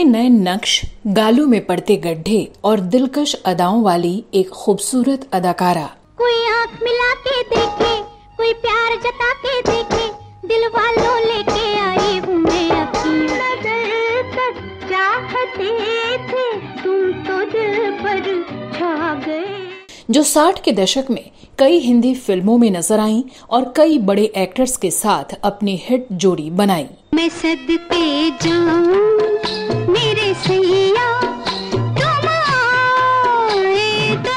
अनोखे नए नक्श गालों में पड़ते गड्ढे और दिलकश अदाओं वाली एक खूबसूरत अदाकारा कोई आँख मिला के देखे कोई प्यार जता के देखे दिल वालों लेके आई हूँ मैं अपनी तक चाहते थे तुम तो दिल पर छा गए जो 60 के दशक में कई हिंदी फिल्मों में नजर आईं और कई बड़े एक्टर्स के साथ अपनी हिट जोड़ी बनाई मैं सद पे जाऊं मेरे सैया तुम आए तो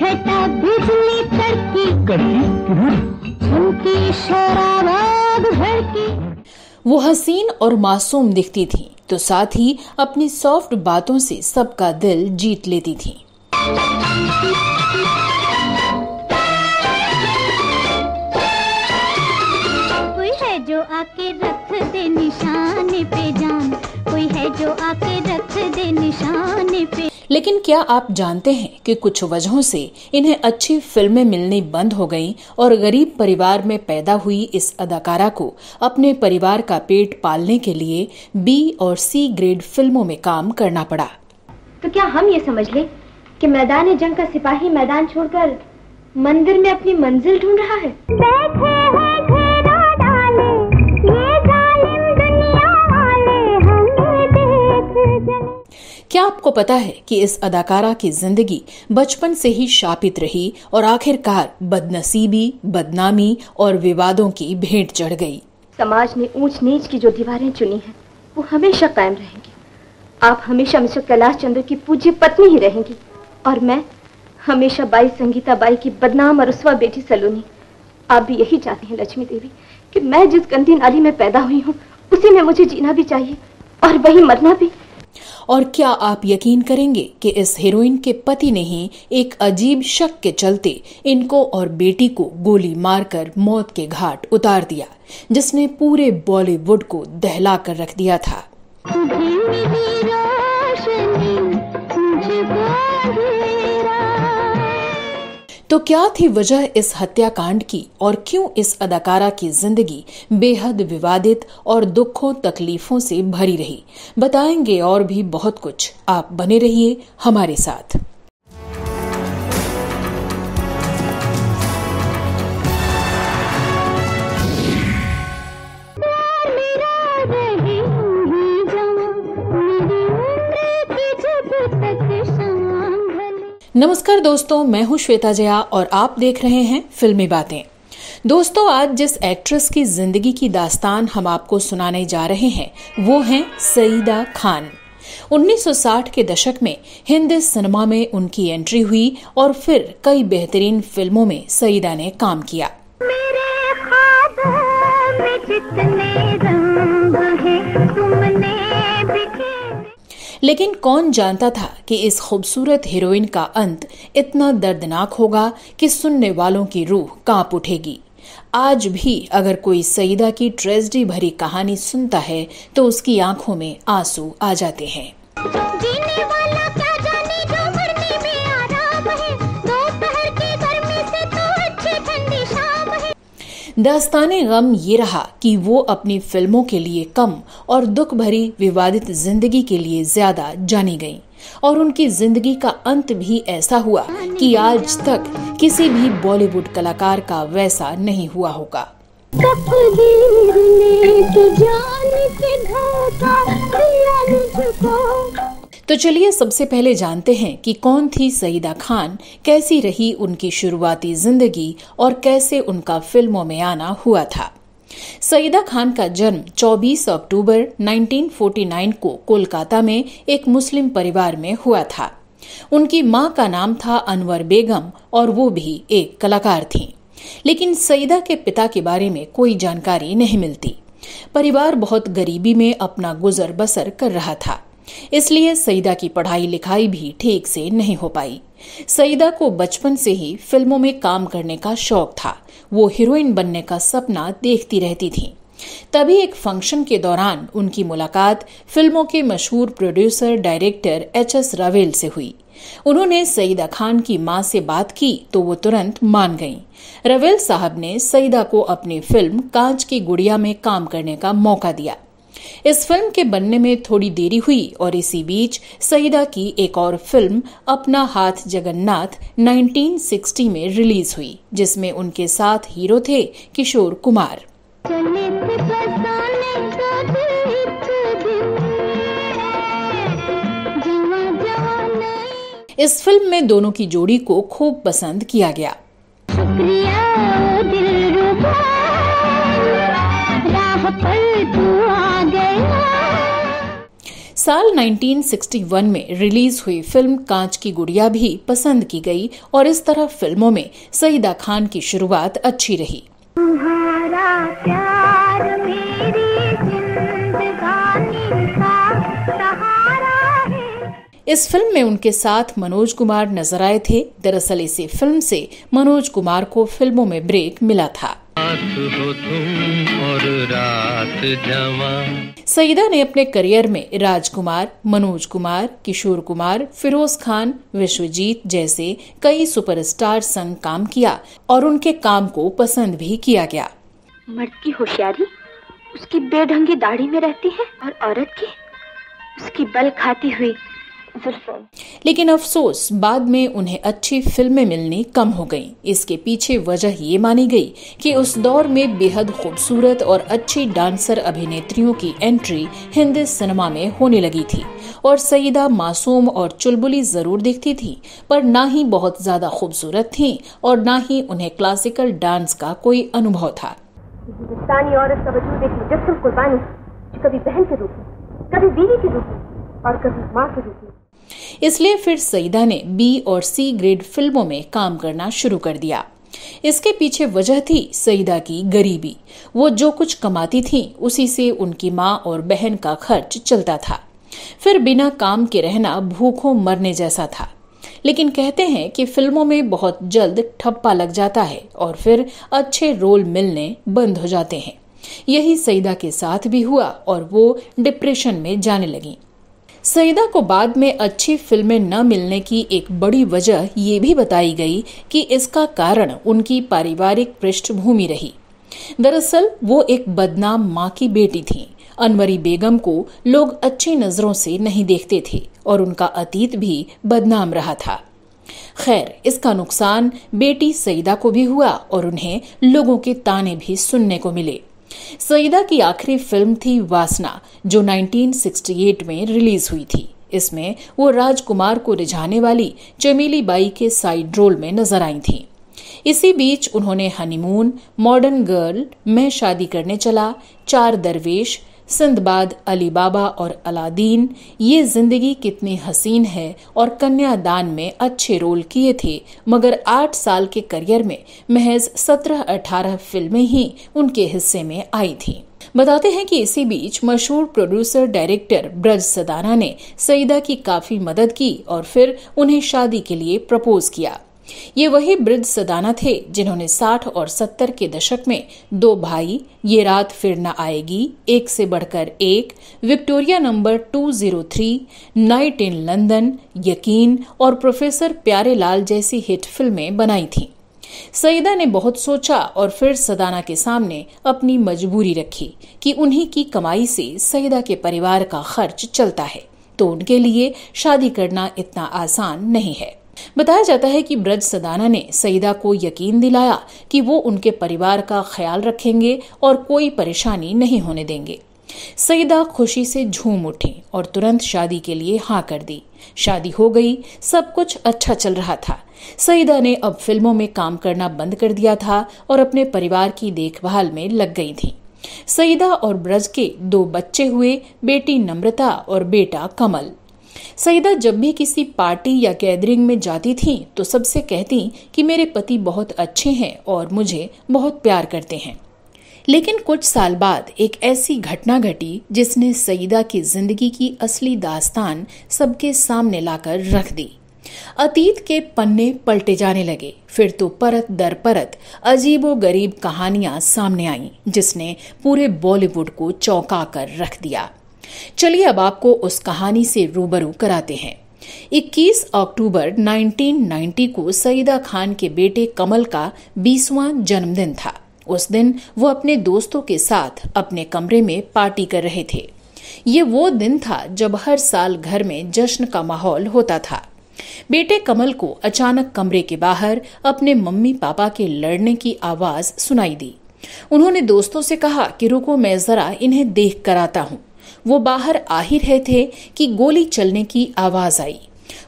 घटा बिजली उनकी वो हसीन और मासूम दिखती थी तो साथ ही अपनी सॉफ्ट बातों से सबका दिल जीत लेती थी कोई है जो आके लेकिन क्या आप जानते हैं कि कुछ वजहों से इन्हें अच्छी फिल्में मिलनी बंद हो गईं और गरीब परिवार में पैदा हुई इस अदाकारा को अपने परिवार का पेट पालने के लिए बी और सी ग्रेड फिल्मों में काम करना पड़ा तो क्या हम ये समझ लें कि मैदान जंग का सिपाही मैदान छोड़कर मंदिर में अपनी मंजिल ढूंढ रहा है क्या आपको पता है कि इस अदाकारा की जिंदगी बचपन से ही शापित रही और आखिरकार बदनसीबी बदनामी और विवादों की भेंट चढ़ गई समाज ने ऊंच नीच की जो दीवारें चुनी हैं वो हमेशा कायम रहेंगी आप हमेशा मिस्टर कैलाश चंद्र की पूज्य पत्नी ही रहेंगी और मैं हमेशा बाई संगीता बाई की बदनाम और उसवा बेटी सलोनी आप भी यही चाहते हैं लक्ष्मी देवी कि मैं जिस गंदी नाली में पैदा हुई हूँ उसी में मुझे जीना भी चाहिए और वही मरना भी और क्या आप यकीन करेंगे कि इस हीरोइन के पति ने ही एक अजीब शक के चलते इनको और बेटी को गोली मारकर मौत के घाट उतार दिया जिसने पूरे बॉलीवुड को दहला कर रख दिया था तो क्या थी वजह इस हत्याकांड की और क्यों इस अदाकारा की जिंदगी बेहद विवादित और दुखों तकलीफों से भरी रही बताएंगे और भी बहुत कुछ आप बने रहिए हमारे साथ नमस्कार दोस्तों मैं हूं श्वेता जया और आप देख रहे हैं फिल्मी बातें दोस्तों आज जिस एक्ट्रेस की जिंदगी की दास्तान हम आपको सुनाने जा रहे हैं वो हैं सईदा खान 1960 के दशक में हिंदी सिनेमा में उनकी एंट्री हुई और फिर कई बेहतरीन फिल्मों में सईदा ने काम किया मेरे लेकिन कौन जानता था कि इस खूबसूरत हीरोइन का अंत इतना दर्दनाक होगा कि सुनने वालों की रूह कांप उठेगी आज भी अगर कोई सईदा की ट्रेजडी भरी कहानी सुनता है तो उसकी आंखों में आंसू आ जाते हैं दास्तान गम ये रहा कि वो अपनी फिल्मों के लिए कम और दुख भरी विवादित जिंदगी के लिए ज्यादा जानी गयी और उनकी जिंदगी का अंत भी ऐसा हुआ कि आज तक किसी भी बॉलीवुड कलाकार का वैसा नहीं हुआ होगा तकदीर ने तो जान के धोखा दिया मुझको तो चलिए सबसे पहले जानते हैं कि कौन थी सईदा खान कैसी रही उनकी शुरुआती जिंदगी और कैसे उनका फिल्मों में आना हुआ था सईदा खान का जन्म 24 अक्टूबर 1949 को कोलकाता में एक मुस्लिम परिवार में हुआ था उनकी मां का नाम था अनवर बेगम और वो भी एक कलाकार थी लेकिन सईदा के पिता के बारे में कोई जानकारी नहीं मिलती परिवार बहुत गरीबी में अपना गुजर बसर कर रहा था इसलिए सईदा की पढ़ाई लिखाई भी ठीक से नहीं हो पाई सईदा को बचपन से ही फिल्मों में काम करने का शौक था वो हीरोइन बनने का सपना देखती रहती थी तभी एक फंक्शन के दौरान उनकी मुलाकात फिल्मों के मशहूर producer director H S Rawail से हुई उन्होंने सईदा खान की मां से बात की तो वो तुरंत मान गई रवेल साहब ने सईदा को अपनी फिल्म कांच की गुड़िया में काम करने का मौका दिया इस फिल्म के बनने में थोड़ी देरी हुई और इसी बीच सईदा की एक और फिल्म अपना हाथ जगन्नाथ 1960 में रिलीज हुई जिसमें उनके साथ हीरो थे किशोर कुमार इस फिल्म में दोनों की जोड़ी को खूब पसंद किया गया शुक्रिया दिल राह पर दुआ साल 1961 में रिलीज हुई फिल्म कांच की गुड़िया भी पसंद की गई और इस तरह फिल्मों में सईदा खान की शुरुआत अच्छी रही तुम्हारा प्यार मेरी इस फिल्म में उनके साथ मनोज कुमार नजर आए थे दरअसल इसी फिल्म से मनोज कुमार को फिल्मों में ब्रेक मिला था सईदा ने अपने करियर में राजकुमार मनोज कुमार किशोर कुमार फिरोज खान विश्वजीत जैसे कई सुपरस्टार संग काम किया और उनके काम को पसंद भी किया गया मर्द की होशियारी उसकी बेढंगी दाढ़ी में रहती है और औरत की उसकी बल खाती हुई लेकिन अफसोस बाद में उन्हें अच्छी फिल्में मिलनी कम हो गईं। इसके पीछे वजह ये मानी गई कि उस दौर में बेहद खूबसूरत और अच्छी डांसर अभिनेत्रियों की एंट्री हिंदी सिनेमा में होने लगी थी और सईदा मासूम और चुलबुली जरूर दिखती थी पर ना ही बहुत ज्यादा खूबसूरत थी और ना ही उन्हें क्लासिकल डांस का कोई अनुभव था कभी बहन के रूप में कभी बीवी के रूप में और कभी माँ के रूप में इसलिए फिर सईदा ने बी और सी ग्रेड फिल्मों में काम करना शुरू कर दिया इसके पीछे वजह थी सईदा की गरीबी वो जो कुछ कमाती थी उसी से उनकी माँ और बहन का खर्च चलता था फिर बिना काम के रहना भूखों मरने जैसा था लेकिन कहते हैं कि फिल्मों में बहुत जल्द ठप्पा लग जाता है और फिर अच्छे रोल मिलने बंद हो जाते हैं यही सईदा के साथ भी हुआ और वो डिप्रेशन में जाने लगी सईदा को बाद में अच्छी फिल्में न मिलने की एक बड़ी वजह ये भी बताई गई कि इसका कारण उनकी पारिवारिक पृष्ठभूमि रही दरअसल वो एक बदनाम माँ की बेटी थी अनवरी बेगम को लोग अच्छी नजरों से नहीं देखते थे और उनका अतीत भी बदनाम रहा था खैर इसका नुकसान बेटी सईदा को भी हुआ और उन्हें लोगों के ताने भी सुनने को मिले सईदा की आखिरी फिल्म थी वासना जो 1968 में रिलीज हुई थी इसमें वो राजकुमार को रिझाने वाली चमेली बाई के साइड रोल में नजर आई थी इसी बीच उन्होंने हनीमून मॉडर्न गर्ल मैं शादी करने चला चार दरवेश सिंधबाद अली बाबा और अलादीन ये जिंदगी कितनी हसीन है और कन्यादान में अच्छे रोल किए थे मगर आठ साल के करियर में महज सत्रह अठारह फिल्में ही उनके हिस्से में आई थी बताते हैं कि इसी बीच मशहूर प्रोड्यूसर डायरेक्टर ब्रज सदाना ने सईदा की काफी मदद की और फिर उन्हें शादी के लिए प्रपोज किया ये वही वृद्ध सदाना थे जिन्होंने 60 और 70 के दशक में दो भाई ये रात फिर न आएगी एक से बढ़कर एक Victoria number 203, night in London यकीन और प्रोफेसर प्यारे लाल जैसी हिट फिल्में बनाई थी सईदा ने बहुत सोचा और फिर सदाना के सामने अपनी मजबूरी रखी कि उन्हीं की कमाई से सईदा के परिवार का खर्च चलता है तो उनके लिए शादी करना इतना आसान नहीं है बताया जाता है कि ब्रज सदाना ने सईदा को यकीन दिलाया कि वो उनके परिवार का ख्याल रखेंगे और कोई परेशानी नहीं होने देंगे सईदा खुशी से झूम उठी और तुरंत शादी के लिए हाँ कर दी शादी हो गई सब कुछ अच्छा चल रहा था सईदा ने अब फिल्मों में काम करना बंद कर दिया था और अपने परिवार की देखभाल में लग गई थी सईदा और ब्रज के दो बच्चे हुए बेटी नम्रता और बेटा कमल सईदा जब भी किसी पार्टी या गैदरिंग में जाती थी तो सबसे कहती कि मेरे पति बहुत अच्छे हैं और मुझे बहुत प्यार करते हैं लेकिन कुछ साल बाद एक ऐसी घटना घटी जिसने सईदा की जिंदगी की असली दास्तान सबके सामने लाकर रख दी अतीत के पन्ने पलटे जाने लगे फिर तो परत दर परत अजीबो गरीब कहानियां सामने आईं जिसने पूरे बॉलीवुड को चौंका कर रख दिया चलिए अब आपको उस कहानी से रूबरू कराते हैं 21 अक्टूबर 1990 को सईदा खान के बेटे कमल का बीसवा जन्मदिन था उस दिन वो अपने दोस्तों के साथ अपने कमरे में पार्टी कर रहे थे ये वो दिन था जब हर साल घर में जश्न का माहौल होता था बेटे कमल को अचानक कमरे के बाहर अपने मम्मी पापा के लड़ने की आवाज सुनाई दी उन्होंने दोस्तों से कहा कि रुको मैं जरा इन्हें देख कर आता हूँ वो बाहर आ ही रहे थे कि गोली चलने की आवाज आई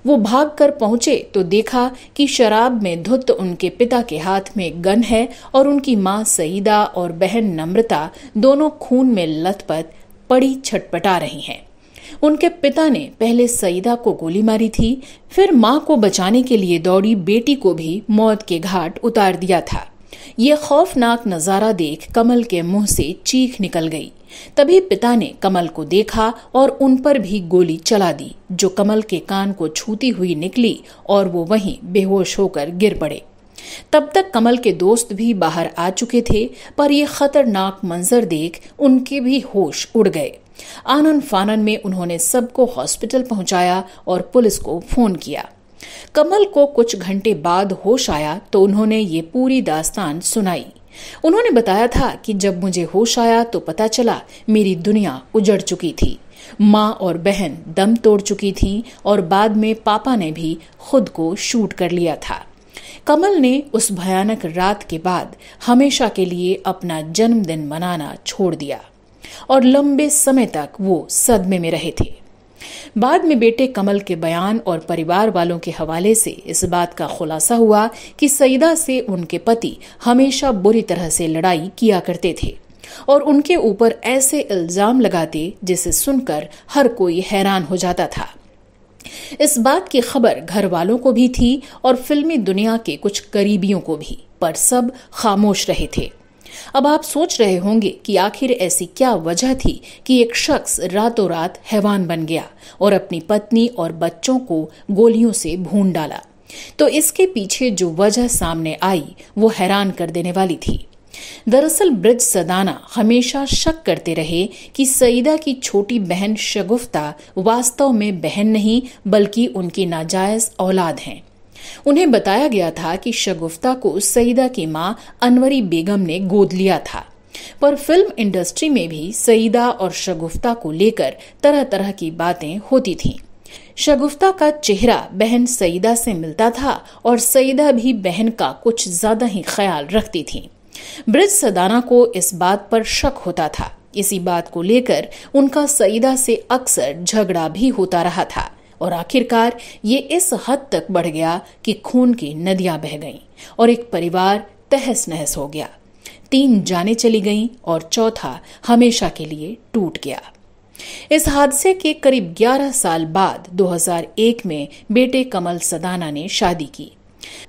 वो भागकर पहुंचे तो देखा कि शराब में धुत उनके पिता के हाथ में गन है और उनकी माँ सईदा और बहन नम्रता दोनों खून में लथपथ पड़ी छटपटा रही हैं उनके पिता ने पहले सईदा को गोली मारी थी फिर माँ को बचाने के लिए दौड़ी बेटी को भी मौत के घाट उतार दिया था ये खौफनाक नज़ारा देख कमल के मुंह से चीख निकल गई तभी पिता ने कमल को देखा और उन पर भी गोली चला दी जो कमल के कान को छूती हुई निकली और वो वहीं बेहोश होकर गिर पड़े तब तक कमल के दोस्त भी बाहर आ चुके थे पर यह खतरनाक मंजर देख उनके भी होश उड़ गए आनन फानन में उन्होंने सबको हॉस्पिटल पहुंचाया और पुलिस को फोन किया कमल को कुछ घंटे बाद होश आया तो उन्होंने ये पूरी दास्तान सुनाई उन्होंने बताया था कि जब मुझे होश आया तो पता चला मेरी दुनिया उजड़ चुकी थी माँ और बहन दम तोड़ चुकी थीं और बाद में पापा ने भी खुद को शूट कर लिया था कमल ने उस भयानक रात के बाद हमेशा के लिए अपना जन्मदिन मनाना छोड़ दिया और लंबे समय तक वो सदमे में रहे थे बाद में बेटे कमल के बयान और परिवार वालों के हवाले से इस बात का खुलासा हुआ कि सईदा से उनके पति हमेशा बुरी तरह से लड़ाई किया करते थे और उनके ऊपर ऐसे इल्जाम लगाते जिसे सुनकर हर कोई हैरान हो जाता था इस बात की खबर घर वालों को भी थी और फिल्मी दुनिया के कुछ करीबियों को भी पर सब खामोश रहे थे अब आप सोच रहे होंगे कि आखिर ऐसी क्या वजह थी कि एक शख्स रातों रात हैवान बन गया और अपनी पत्नी और बच्चों को गोलियों से भून डाला तो इसके पीछे जो वजह सामने आई वो हैरान कर देने वाली थी दरअसल ब्रिज सदाना हमेशा शक करते रहे कि सईदा की छोटी बहन शगुफ्ता वास्तव में बहन नहीं बल्कि उनकी नाजायज औलाद हैं उन्हें बताया गया था कि शगुफ्ता को सईदा की मां अनवरी बेगम ने गोद लिया था पर फिल्म इंडस्ट्री में भी सईदा और शगुफ्ता को लेकर तरह तरह की बातें होती थीं। शगुफ्ता का चेहरा बहन सईदा से मिलता था और सईदा भी बहन का कुछ ज्यादा ही ख्याल रखती थी ब्रिज सदाना को इस बात पर शक होता था इसी बात को लेकर उनका सईदा से अक्सर झगड़ा भी होता रहा था और आखिरकार ये इस हद तक बढ़ गया कि खून की नदियां बह गईं और एक परिवार तहस नहस हो गया तीन जाने चली गईं और चौथा हमेशा के लिए टूट गया इस हादसे के करीब 11 साल बाद 2001 में बेटे कमल सदाना ने शादी की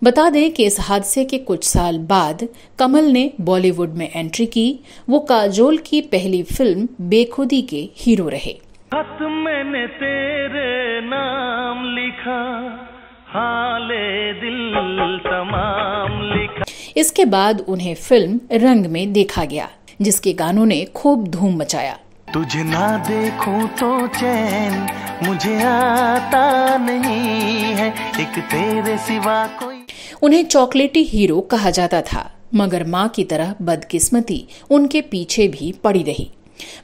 बता दें कि इस हादसे के कुछ साल बाद कमल ने बॉलीवुड में एंट्री की वो काजोल की पहली फिल्म बेखुदी के हीरो रहे खत मैंने तेरे नाम लिखा हाले दिल तमाम लिखा इसके बाद उन्हें फिल्म रंग में देखा गया जिसके गानों ने खूब धूम मचाया तुझे ना देखूं तो चैन मुझे आता नहीं है एक तेरे सिवा कोई उन्हें चॉकलेटी हीरो कहा जाता था मगर माँ की तरह बदकिस्मती उनके पीछे भी पड़ी रही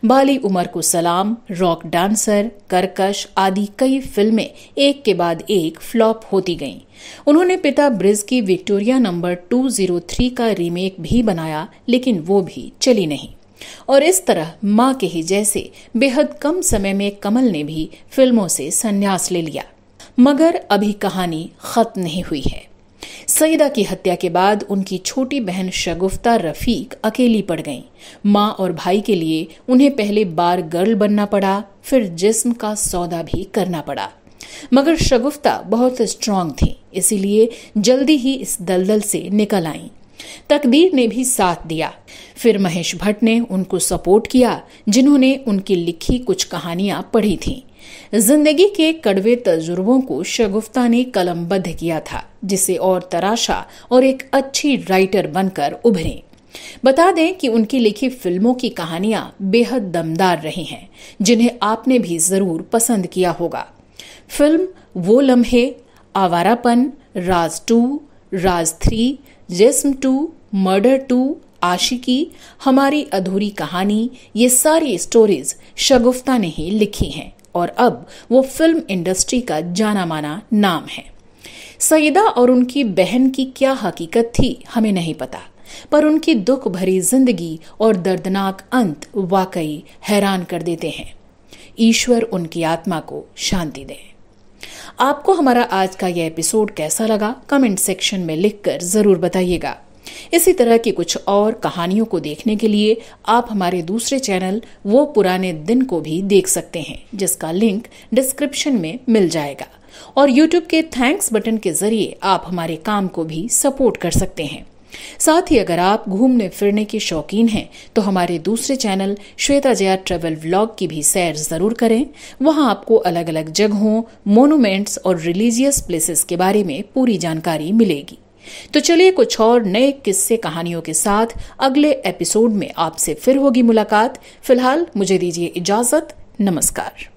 बाली उमर को सलाम रॉक डांसर करकश आदि कई फिल्में एक के बाद एक फ्लॉप होती गईं। उन्होंने पिता ब्रिज की विक्टोरिया नंबर 203 का रीमेक भी बनाया लेकिन वो भी चली नहीं और इस तरह माँ के ही जैसे बेहद कम समय में कमल ने भी फिल्मों से संन्यास ले लिया मगर अभी कहानी खत्म नहीं हुई है सईदा की हत्या के बाद उनकी छोटी बहन शगुफ्ता रफीक अकेली पड़ गईं माँ और भाई के लिए उन्हें पहले बार गर्ल बनना पड़ा फिर जिस्म का सौदा भी करना पड़ा मगर शगुफ्ता बहुत स्ट्रांग थी इसीलिए जल्दी ही इस दलदल से निकल आई तकदीर ने भी साथ दिया फिर महेश भट्ट ने उनको सपोर्ट किया जिन्होंने उनकी लिखी कुछ कहानियां पढ़ी थीं जिंदगी के कड़वे तजुर्बों को शगुफ्ता ने कलमबद्ध किया था जिसे और तराशा और एक अच्छी राइटर बनकर उभरी बता दें कि उनकी लिखी फिल्मों की कहानियां बेहद दमदार रही हैं जिन्हें आपने भी जरूर पसंद किया होगा film Woh Lamhe Awarapan Raaz two Raaz three Jism two Murder two Aashiqui Hamari Adhuri कहानी ये सारी स्टोरीज शगुफ्ता ने ही लिखी हैं और अब वो फिल्म इंडस्ट्री का जाना माना नाम है सईदा और उनकी बहन की क्या हकीकत थी हमें नहीं पता पर उनकी दुख भरी जिंदगी और दर्दनाक अंत वाकई हैरान कर देते हैं ईश्वर उनकी आत्मा को शांति दे आपको हमारा आज का यह एपिसोड कैसा लगा कमेंट सेक्शन में लिखकर जरूर बताइएगा इसी तरह की कुछ और कहानियों को देखने के लिए आप हमारे दूसरे चैनल वो पुराने दिन को भी देख सकते हैं जिसका लिंक डिस्क्रिप्शन में मिल जाएगा और यूट्यूब के थैंक्स बटन के जरिए आप हमारे काम को भी सपोर्ट कर सकते हैं साथ ही अगर आप घूमने फिरने के शौकीन हैं तो हमारे दूसरे channel Shweta Jaya travel vlog की भी सैर जरूर करें वहां आपको अलग अलग जगहों मोनूमेंट्स और रिलीजियस प्लेसेस के बारे में पूरी जानकारी मिलेगी तो चलिए कुछ और नए किस्से कहानियों के साथ अगले एपिसोड में आपसे फिर होगी मुलाकात फिलहाल मुझे दीजिए इजाजत नमस्कार